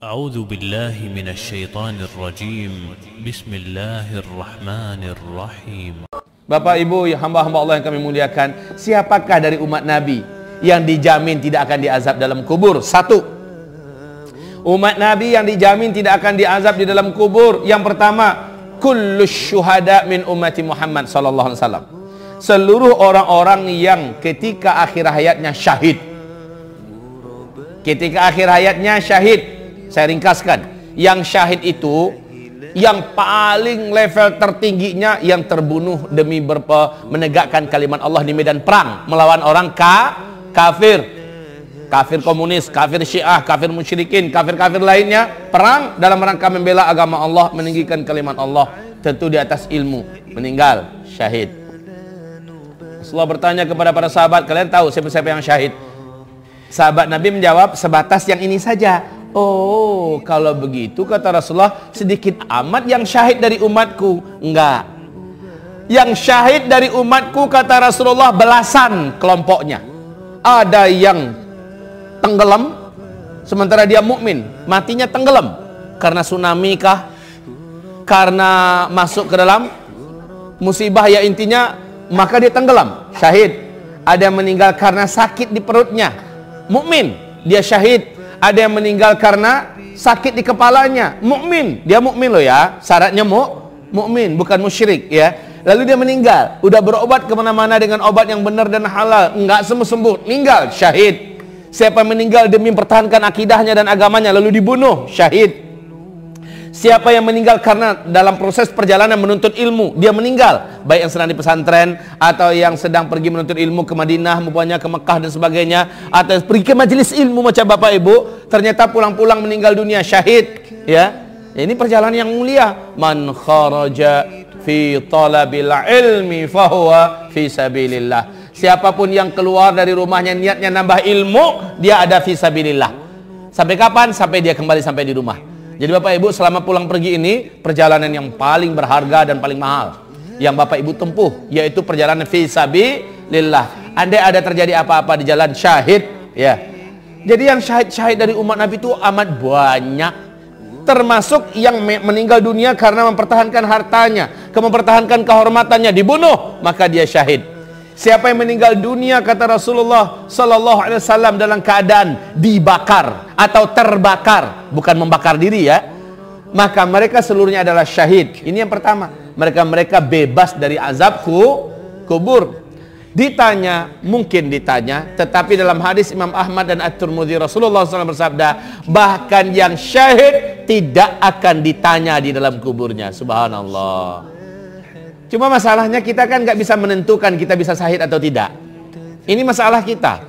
أعوذ بالله من الشيطان الرجيم بسم الله الرحمن الرحيم Bapak Ibu hamba-hamba Allah yang kami muliakan Siapakah dari umat Nabi Yang dijamin tidak akan diazab dalam kubur Satu Umat Nabi yang dijamin tidak akan diazab di dalam kubur Yang pertama Kullu syuhada min umati Muhammad Sallallahu alaihi wasallam Seluruh orang-orang yang ketika akhir hayatnya syahid Ketika akhir hayatnya syahid saya ringkaskan. Yang syahid itu yang paling level tertingginya yang terbunuh demi berpe, menegakkan kalimat Allah di medan perang melawan orang ka, kafir kafir komunis, kafir syiah, kafir musyrikin, kafir-kafir lainnya perang dalam rangka membela agama Allah meninggikan kalimat Allah tentu di atas ilmu meninggal syahid Rasulullah bertanya kepada para sahabat kalian tahu siapa-siapa yang syahid sahabat Nabi menjawab sebatas yang ini saja Oh, kalau begitu kata Rasulullah, sedikit amat yang syahid dari umatku. Enggak. Yang syahid dari umatku kata Rasulullah belasan kelompoknya. Ada yang tenggelam sementara dia mukmin, matinya tenggelam karena tsunami kah? Karena masuk ke dalam musibah ya intinya maka dia tenggelam, syahid. Ada yang meninggal karena sakit di perutnya. Mukmin, dia syahid ada yang meninggal karena sakit di kepalanya. Mukmin, dia mukmin loh ya. Syaratnya mu mukmin, bukan musyrik ya. Lalu dia meninggal, udah berobat kemana-mana dengan obat yang benar dan halal, nggak sembuh sembuh, meninggal syahid. Siapa meninggal demi pertahankan akidahnya dan agamanya lalu dibunuh syahid. Siapa yang meninggal karena dalam proses perjalanan menuntut ilmu, dia meninggal. Baik yang sedang di pesantren, atau yang sedang pergi menuntut ilmu ke Madinah, mupanya ke Mekah dan sebagainya, atau pergi ke majelis ilmu macam Bapak Ibu, ternyata pulang-pulang meninggal dunia syahid, ya. Ini perjalanan yang mulia. Man kharaja fi talabil ilmi fahuwa fi sabilillah. Siapapun yang keluar dari rumahnya niatnya nambah ilmu, dia ada fi sabilillah. Sampai kapan? Sampai dia kembali sampai di rumah. Jadi Bapak Ibu selama pulang pergi ini perjalanan yang paling berharga dan paling mahal yang Bapak Ibu tempuh yaitu perjalanan lillah. Anda ada terjadi apa-apa di jalan syahid ya. Jadi yang syahid-syahid dari umat Nabi itu amat banyak termasuk yang meninggal dunia karena mempertahankan hartanya, mempertahankan kehormatannya dibunuh maka dia syahid. Siapa yang meninggal dunia kata Rasulullah sallallahu alaihi wasallam dalam keadaan dibakar atau terbakar, bukan membakar diri ya. Maka mereka seluruhnya adalah syahid. Ini yang pertama. Mereka mereka bebas dari azabku kubur. Ditanya, mungkin ditanya, tetapi dalam hadis Imam Ahmad dan At-Tirmidzi Rasulullah SAW bersabda, bahkan yang syahid tidak akan ditanya di dalam kuburnya. Subhanallah. Cuma masalahnya kita kan nggak bisa menentukan kita bisa sahid atau tidak. Ini masalah kita.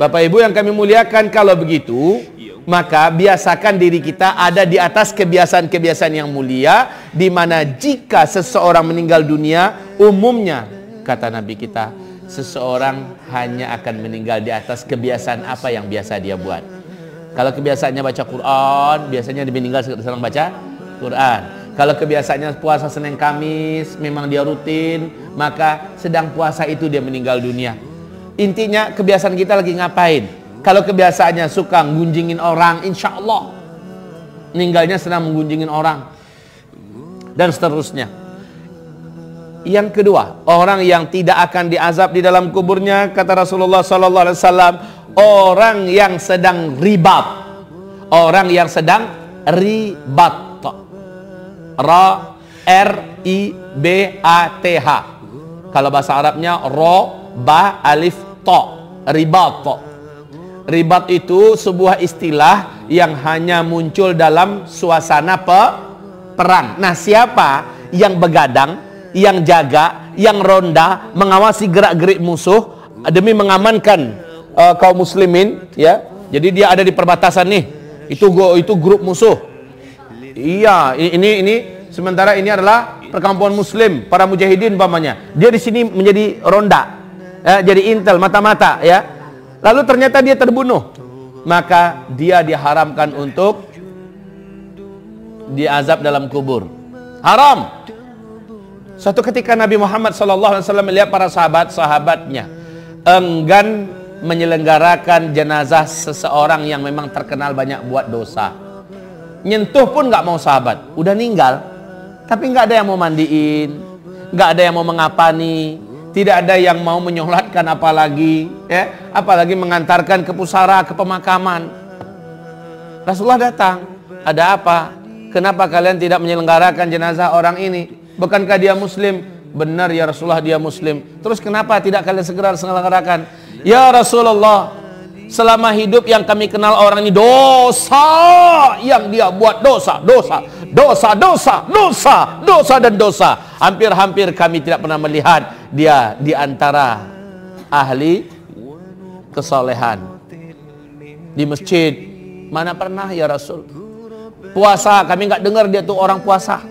Bapak Ibu yang kami muliakan, kalau begitu maka biasakan diri kita ada di atas kebiasaan-kebiasaan yang mulia di mana jika seseorang meninggal dunia umumnya kata Nabi kita seseorang hanya akan meninggal di atas kebiasaan apa yang biasa dia buat. Kalau kebiasaannya baca Quran, biasanya dia meninggal sedang baca Quran. Kalau kebiasaannya puasa Senin Kamis, memang dia rutin, maka sedang puasa itu dia meninggal dunia. Intinya kebiasaan kita lagi ngapain? Kalau kebiasaannya suka menggunjingin orang, insya Allah meninggalnya sedang mengunjingin orang dan seterusnya. Yang kedua, orang yang tidak akan diazab di dalam kuburnya, kata Rasulullah Sallallahu Alaihi Wasallam, orang yang sedang ribat, orang yang sedang ribat ra r i b a t h kalau bahasa Arabnya ro ba alif to ribat to ribat itu sebuah istilah yang hanya muncul dalam suasana pe perang nah siapa yang begadang yang jaga yang ronda mengawasi gerak-gerik musuh demi mengamankan uh, kaum muslimin ya jadi dia ada di perbatasan nih itu go itu grup musuh Iya, ini ini sementara ini adalah perkampungan muslim, para mujahidin umpamanya. Dia di sini menjadi ronda. Ya, jadi intel mata-mata ya. Lalu ternyata dia terbunuh. Maka dia diharamkan untuk diazab dalam kubur. Haram. Suatu ketika Nabi Muhammad SAW melihat para sahabat-sahabatnya enggan menyelenggarakan jenazah seseorang yang memang terkenal banyak buat dosa nyentuh pun nggak mau sahabat udah ninggal tapi nggak ada yang mau mandiin nggak ada yang mau mengapani tidak ada yang mau menyolatkan apalagi ya apalagi mengantarkan ke pusara ke pemakaman Rasulullah datang ada apa kenapa kalian tidak menyelenggarakan jenazah orang ini bukankah dia muslim benar ya Rasulullah dia muslim terus kenapa tidak kalian segera selenggarakan ya Rasulullah Selama hidup yang kami kenal orang ini dosa yang dia buat dosa, dosa, dosa, dosa, dosa, dosa dan dosa. Hampir-hampir kami tidak pernah melihat dia di antara ahli kesolehan. Di masjid, mana pernah ya Rasul? Puasa, kami nggak dengar dia tuh orang puasa.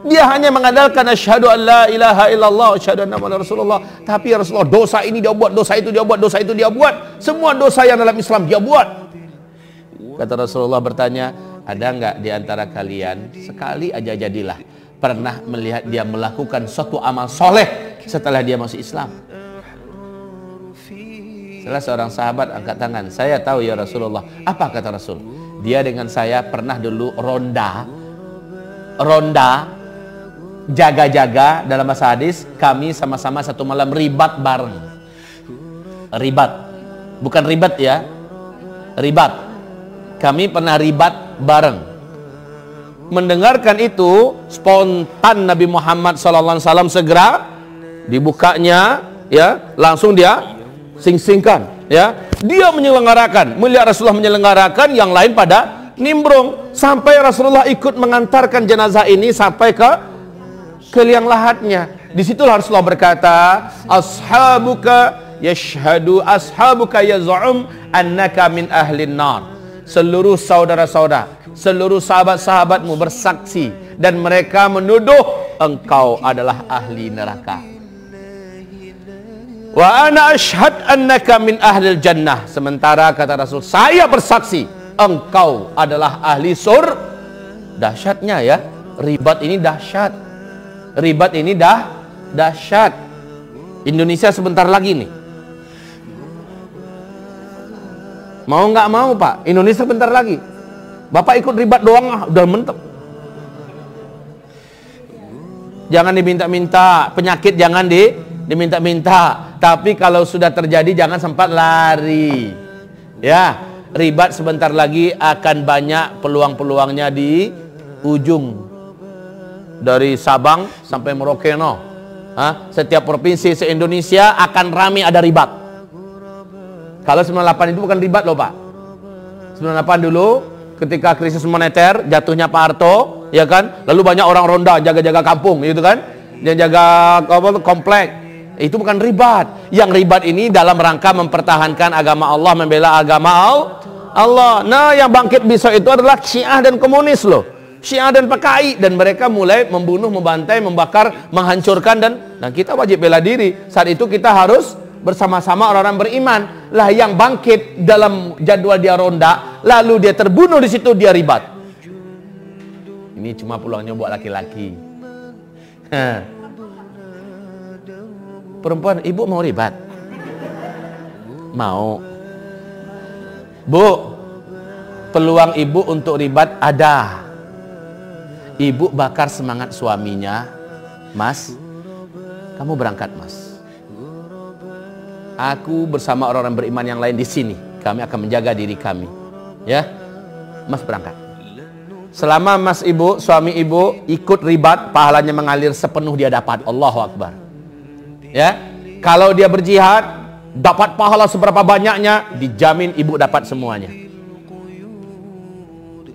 Dia hanya mengandalkan asyhadu an la ilaha illallah, asyhadu anna muhammadar rasulullah. Tapi ya Rasulullah, dosa ini dia buat, dosa itu dia buat, dosa itu dia buat. Semua dosa yang dalam Islam dia buat. Kata Rasulullah bertanya, ada enggak di antara kalian sekali aja jadilah pernah melihat dia melakukan suatu amal soleh setelah dia masuk Islam? Setelah seorang sahabat angkat tangan, saya tahu ya Rasulullah. Apa kata Rasul? Dia dengan saya pernah dulu ronda, ronda jaga-jaga dalam bahasa hadis kami sama-sama satu malam ribat bareng ribat bukan ribat ya ribat kami pernah ribat bareng mendengarkan itu spontan Nabi Muhammad SAW segera dibukanya ya langsung dia sing-singkan ya dia menyelenggarakan melihat Rasulullah menyelenggarakan yang lain pada nimbrung sampai Rasulullah ikut mengantarkan jenazah ini sampai ke ke liang lahatnya. Disitulah Rasulullah berkata, Ashabuka yashhadu ashabuka yaz'um annaka min ahlin nar. Seluruh saudara-saudara, seluruh sahabat-sahabatmu bersaksi dan mereka menuduh engkau adalah ahli neraka. Wa ana ashhad annaka min ahlil jannah. Sementara kata Rasul, saya bersaksi engkau adalah ahli sur. Dahsyatnya ya, ribat ini dahsyat ribat ini dah dahsyat. Indonesia sebentar lagi nih. Mau nggak mau Pak, Indonesia sebentar lagi. Bapak ikut ribat doang ah, udah mentok Jangan diminta-minta, penyakit jangan di diminta-minta. Tapi kalau sudah terjadi jangan sempat lari. Ya, ribat sebentar lagi akan banyak peluang-peluangnya di ujung dari Sabang sampai Merauke no. Hah? Setiap provinsi se-Indonesia akan rame ada ribat. Kalau 98 itu bukan ribat loh Pak. 98 dulu ketika krisis moneter jatuhnya Pak Harto ya kan lalu banyak orang ronda jaga-jaga kampung gitu kan yang jaga komplek itu bukan ribat yang ribat ini dalam rangka mempertahankan agama Allah membela agama Allah nah yang bangkit besok itu adalah syiah dan komunis loh Syiah dan PKI dan mereka mulai membunuh, membantai, membakar, menghancurkan dan nah kita wajib bela diri. Saat itu kita harus bersama-sama orang-orang beriman lah yang bangkit dalam jadwal dia ronda lalu dia terbunuh di situ dia ribat ini cuma peluangnya buat laki-laki perempuan ibu mau ribat mau bu peluang ibu untuk ribat ada Ibu bakar semangat suaminya, Mas, kamu berangkat Mas. Aku bersama orang-orang beriman yang lain di sini. Kami akan menjaga diri kami. Ya, Mas berangkat. Selama mas ibu, suami ibu ikut ribat, pahalanya mengalir sepenuh dia dapat. Allahu Akbar. Ya, kalau dia berjihad, dapat pahala seberapa banyaknya, dijamin ibu dapat semuanya.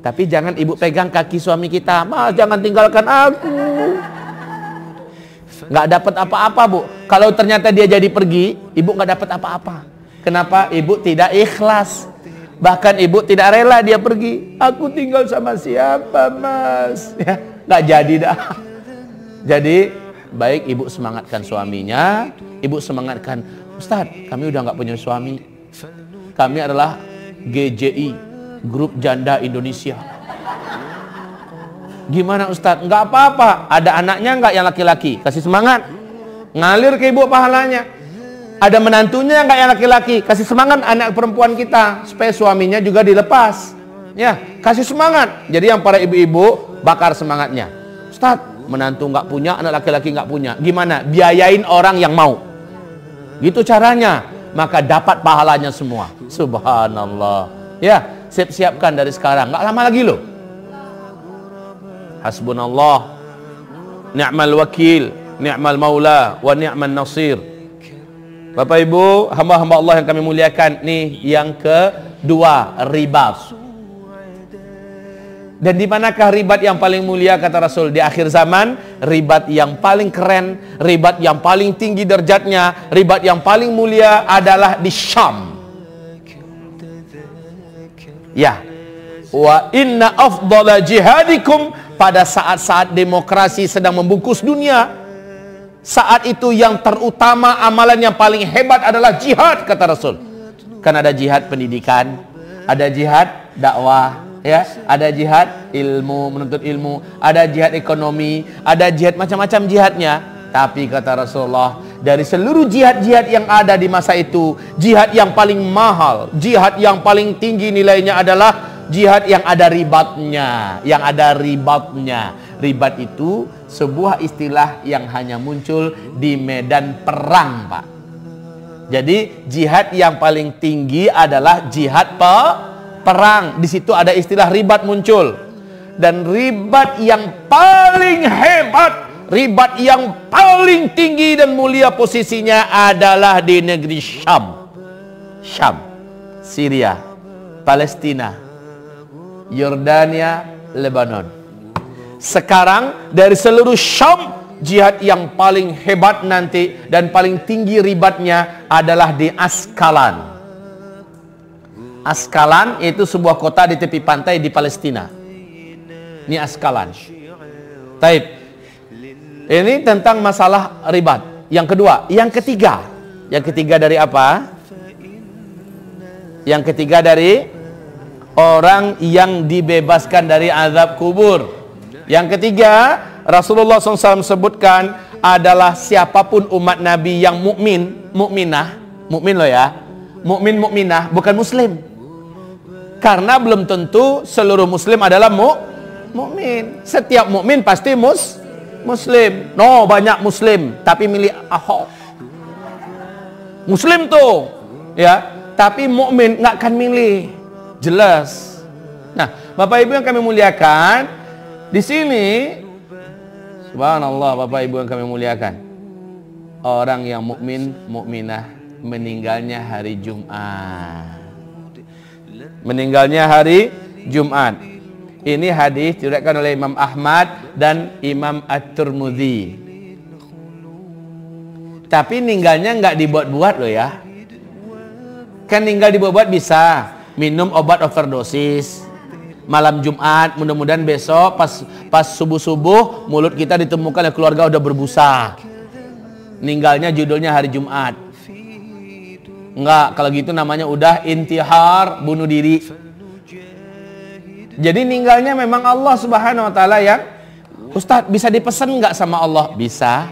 Tapi jangan ibu pegang kaki suami kita. Ma, jangan tinggalkan aku. Nggak dapat apa-apa, Bu. Kalau ternyata dia jadi pergi, ibu nggak dapat apa-apa. Kenapa? Ibu tidak ikhlas. Bahkan ibu tidak rela dia pergi. Aku tinggal sama siapa, Mas? Ya, nggak jadi dah. Jadi, baik ibu semangatkan suaminya, ibu semangatkan, Ustadz, kami udah nggak punya suami. Kami adalah GJI, grup janda Indonesia. Gimana Ustadz? Enggak apa-apa. Ada anaknya enggak yang laki-laki? Kasih semangat. Ngalir ke ibu pahalanya. Ada menantunya enggak yang laki-laki? Kasih semangat anak perempuan kita. Supaya suaminya juga dilepas. Ya, kasih semangat. Jadi yang para ibu-ibu bakar semangatnya. Ustadz, menantu nggak punya, anak laki-laki nggak punya. Gimana? Biayain orang yang mau. Gitu caranya. Maka dapat pahalanya semua. Subhanallah. Ya, siap-siapkan dari sekarang. Nggak lama lagi loh. Hasbunallah. Ni'mal wakil, ni'mal maula, wa ni'mal nasir. Bapak Ibu, hamba-hamba Allah yang kami muliakan nih yang kedua ribat. Dan di manakah ribat yang paling mulia kata Rasul di akhir zaman? Ribat yang paling keren, ribat yang paling tinggi derajatnya, ribat yang paling mulia adalah di Syam. Ya. Wa inna afdala jihadikum pada saat-saat demokrasi sedang membungkus dunia. Saat itu yang terutama amalan yang paling hebat adalah jihad kata Rasul. kan ada jihad pendidikan, ada jihad dakwah, ya, ada jihad ilmu, menuntut ilmu, ada jihad ekonomi, ada jihad macam-macam jihadnya. Tapi kata Rasulullah, dari seluruh jihad-jihad yang ada di masa itu, jihad yang paling mahal, jihad yang paling tinggi nilainya adalah jihad yang ada ribatnya, yang ada ribatnya. Ribat itu sebuah istilah yang hanya muncul di medan perang, Pak. Jadi jihad yang paling tinggi adalah jihad pe perang. Di situ ada istilah ribat muncul. Dan ribat yang paling hebat ribat yang paling tinggi dan mulia posisinya adalah di negeri Syam. Syam, Syria, Palestina, Yordania, Lebanon. Sekarang dari seluruh Syam jihad yang paling hebat nanti dan paling tinggi ribatnya adalah di Askalan. Askalan itu sebuah kota di tepi pantai di Palestina. Ini Askalan. Taib. Ini tentang masalah ribat. Yang kedua, yang ketiga. Yang ketiga dari apa? Yang ketiga dari orang yang dibebaskan dari azab kubur. Yang ketiga, Rasulullah SAW sebutkan adalah siapapun umat Nabi yang mukmin, mukminah, mukmin loh ya, mukmin mukminah, bukan muslim. Karena belum tentu seluruh muslim adalah mu mukmin. Setiap mukmin pasti mus Muslim. No, banyak Muslim, tapi milik Ahok. Muslim tuh, ya. Tapi mukmin nggak akan milih, jelas. Nah, Bapak Ibu yang kami muliakan, di sini, Subhanallah, Bapak Ibu yang kami muliakan, orang yang mukmin, mukminah meninggalnya hari Jumat. Meninggalnya hari Jumat. Ini hadis diriwayatkan oleh Imam Ahmad dan Imam At-Tirmidzi. Tapi ninggalnya nggak dibuat-buat loh ya. Kan ninggal dibuat-buat bisa. Minum obat overdosis. Malam Jumat, mudah-mudahan besok pas pas subuh-subuh mulut kita ditemukan oleh keluarga udah berbusa. Ninggalnya judulnya hari Jumat. Enggak, kalau gitu namanya udah intihar, bunuh diri. Jadi ninggalnya memang Allah Subhanahu wa taala yang Ustaz bisa dipesan nggak sama Allah? Bisa.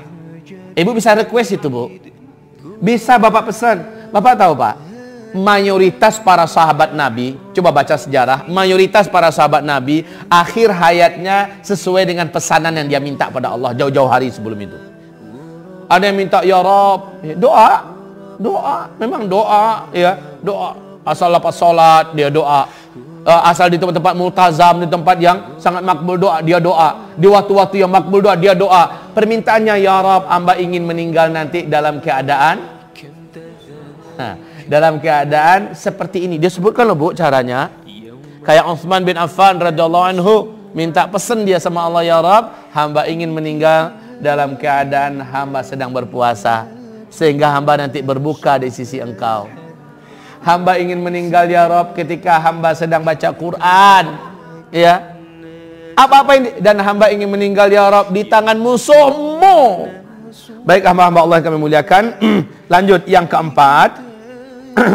Ibu bisa request itu, Bu. Bisa Bapak pesan. Bapak tahu, Pak? Mayoritas para sahabat Nabi, coba baca sejarah, mayoritas para sahabat Nabi akhir hayatnya sesuai dengan pesanan yang dia minta pada Allah jauh-jauh hari sebelum itu. Ada yang minta ya Rob, doa, doa, memang doa, ya doa. Asal lepas sholat dia doa, uh, asal di tempat-tempat multazam, di tempat yang sangat makbul doa, dia doa. Di waktu-waktu yang makbul doa, dia doa. Permintaannya, Ya Rob hamba ingin meninggal nanti dalam keadaan nah, dalam keadaan seperti ini. Dia sebutkan loh bu caranya. Kayak Uthman bin Affan radhiyallahu anhu minta pesan dia sama Allah ya Rob hamba ingin meninggal dalam keadaan hamba sedang berpuasa sehingga hamba nanti berbuka di sisi Engkau hamba ingin meninggal ya Rob ketika hamba sedang baca Quran ya apa-apa ini dan hamba ingin meninggal ya Rob di tangan musuhmu baik hamba-hamba Allah yang kami muliakan lanjut yang keempat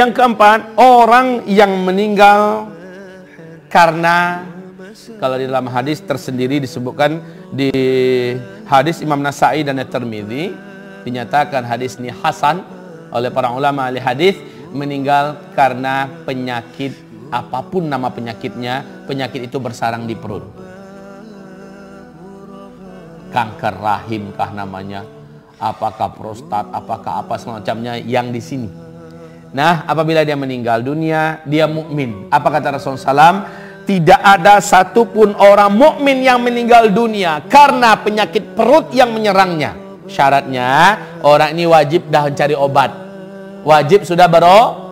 yang keempat orang yang meninggal karena kalau di dalam hadis tersendiri disebutkan di hadis Imam Nasai dan Termini dinyatakan hadis ini hasan oleh para ulama ahli hadis meninggal karena penyakit apapun nama penyakitnya, penyakit itu bersarang di perut. Kanker rahim kah namanya, apakah prostat, apakah apa semacamnya yang di sini. Nah, apabila dia meninggal dunia, dia mukmin. Apa kata Rasulullah SAW? Tidak ada satupun orang mukmin yang meninggal dunia karena penyakit perut yang menyerangnya. Syaratnya orang ini wajib dah mencari obat. Wajib sudah bero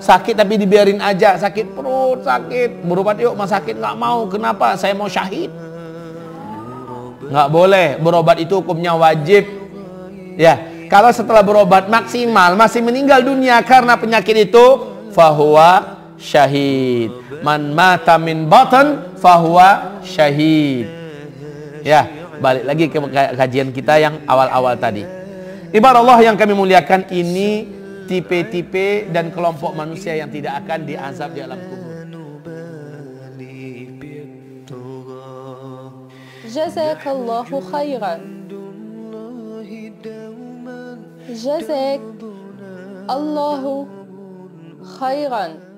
sakit tapi dibiarin aja sakit perut sakit berobat yuk mas sakit nggak mau kenapa saya mau syahid nggak boleh berobat itu hukumnya wajib ya kalau setelah berobat maksimal masih meninggal dunia karena penyakit itu fahuwa syahid man mata min batan fahuwa syahid ya balik lagi ke kajian kita yang awal-awal tadi. Ibarat Allah yang kami muliakan ini tipe-tipe dan kelompok manusia yang tidak akan diazab di alam kubur. Jazakallahu khairan. Jazak Allahu khairan.